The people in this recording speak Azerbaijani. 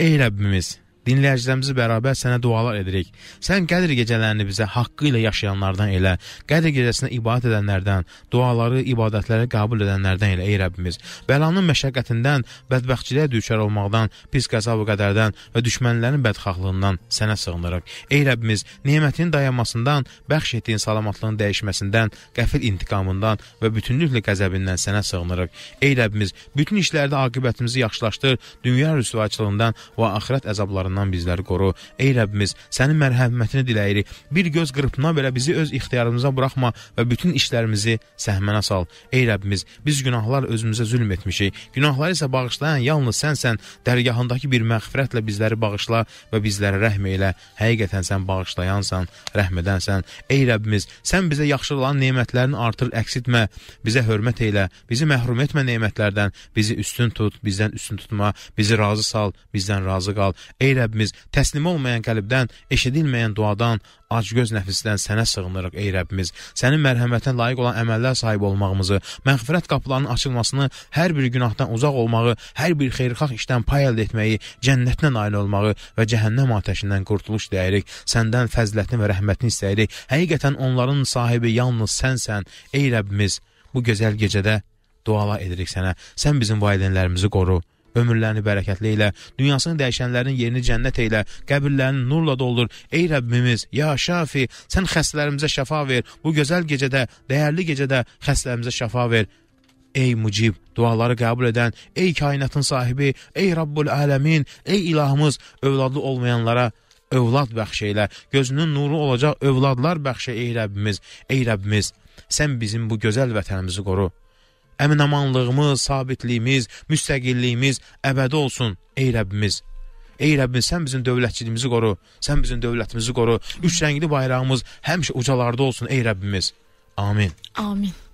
eğlenmemiz dinləyicilərimizi bərabər sənə dualar edirik. Sən Qədr gecələrini bizə haqqı ilə yaşayanlardan elə, Qədr gecəsinə ibadət edənlərdən, duaları, ibadətləri qəbul edənlərdən elə, ey Rəbbimiz. Bəlanın məşəqqətindən, bədbəxtçiliyə düçar olmaqdan, pis qəza və qədərdən və düşmənlərin bədxahlığından sənə sığınırıq. Ey Rəbbimiz, nemətinin dayanmasından, bəxş etdiyin salamatlığın dəyişməsindən, qəfil intiqamından və bütünlüklə qəzəbindən sənə sığınırıq. Ey Rəbbimiz, bütün işlərdə aqibətimizi yaxşılaşdır, dünya rüsvaçılığından və axirət əzablarından əzabından bizləri qoru. Ey Rəbbimiz, sənin mərhəmətini diləyirik. Bir göz qırpına belə bizi öz ixtiyarımıza buraxma və bütün işlərimizi səhmənə sal. Ey Rəbbimiz, biz günahlar özümüzə zülm etmişik. Günahları isə bağışlayan yalnız sənsən. Dərgahındakı bir məğfirətlə bizləri bağışla və bizlərə rəhm elə. Həqiqətən sən bağışlayansan, rəhm edənsən. Ey Rəbbimiz, sən bizə yaxşı olan nemətlərini artır, əksitmə. Bizə hörmət elə, bizi məhrum etmə nemətlərdən, bizi üstün tut, bizdən üstün tutma, bizi razı sal, bizdən razı qal. Ey Rəbbimiz, təslim olmayan qəlbdən, eşidilməyən duadan, acgöz nəfisdən sənə sığınırıq, ey Rəbbimiz. Sənin mərhəmətinə layiq olan əməllər sahibi olmağımızı, məğfirət qapılarının açılmasını, hər bir günahdan uzaq olmağı, hər bir xeyrxah işdən pay əldə etməyi, cənnətinə nail olmağı və cəhənnəm atəşindən qurtuluş diləyirik. Səndən fəzlətini və rəhmətini istəyirik. Həqiqətən onların sahibi yalnız sənsən, ey Rəbbimiz. Bu gözəl gecədə duala edirik sənə. Sən bizim valideynlərimizi qoru ömürlərini bərəkətli elə, dünyasını dəyişənlərin yerini cənnət elə, qəbirlərini nurla doldur. Ey Rəbbimiz, ya Şafi, sən xəstələrimizə şəfa ver. Bu gözəl gecədə, dəyərli gecədə xəstələrimizə şəfa ver. Ey mücib, duaları qəbul edən, ey kainatın sahibi, ey Rabbul Ələmin, ey ilahımız, övladlı olmayanlara övlad bəxş elə, gözünün nuru olacaq övladlar bəxş elə, ey Rəbbimiz, ey Rəbbimiz, sən bizim bu gözəl vətənimizi qoru əminamanlığımız, sabitliyimiz, müstəqilliyimiz əbədi olsun, ey Rəbbimiz. Ey Rəbbim, sən bizim dövlətçiliyimizi qoru, sən bizim dövlətimizi qoru. Üç rəngli bayrağımız həmişə ucalarda olsun, ey Rəbbimiz. Amin. Amin.